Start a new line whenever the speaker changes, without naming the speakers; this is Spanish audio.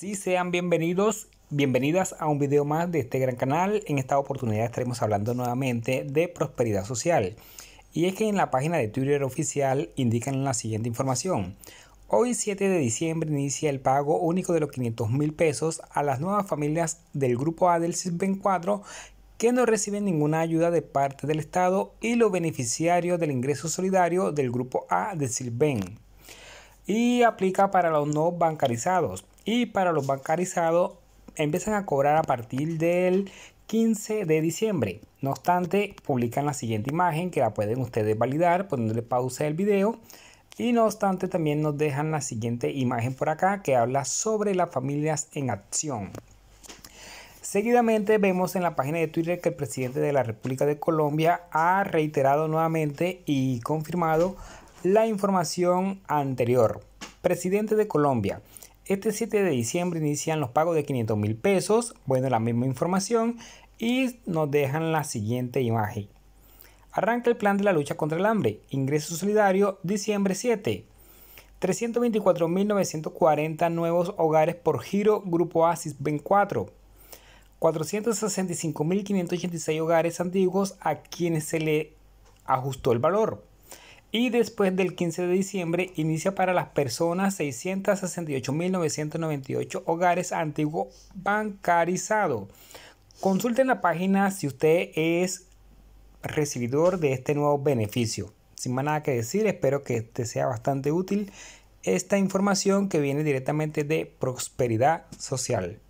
Sí, sean bienvenidos, bienvenidas a un video más de este gran canal. En esta oportunidad estaremos hablando nuevamente de prosperidad social. Y es que en la página de Twitter oficial indican la siguiente información. Hoy 7 de diciembre inicia el pago único de los 500 mil pesos a las nuevas familias del grupo A del Silben 4 que no reciben ninguna ayuda de parte del Estado y los beneficiarios del ingreso solidario del grupo A del Silben y aplica para los no bancarizados. Y para los bancarizados empiezan a cobrar a partir del 15 de diciembre. No obstante, publican la siguiente imagen que la pueden ustedes validar poniéndole pausa el video. Y no obstante, también nos dejan la siguiente imagen por acá que habla sobre las familias en acción. Seguidamente vemos en la página de Twitter que el presidente de la República de Colombia ha reiterado nuevamente y confirmado la información anterior. Presidente de Colombia. Este 7 de diciembre inician los pagos de 500 mil pesos. Bueno, la misma información. Y nos dejan la siguiente imagen. Arranca el plan de la lucha contra el hambre. Ingreso solidario, diciembre 7. 324.940 nuevos hogares por giro Grupo ASIS 24, 465.586 hogares antiguos a quienes se le ajustó el valor y después del 15 de diciembre inicia para las personas 668.998 hogares antiguo bancarizado. Consulten la página si usted es recibidor de este nuevo beneficio. Sin más nada que decir, espero que te sea bastante útil esta información que viene directamente de Prosperidad Social.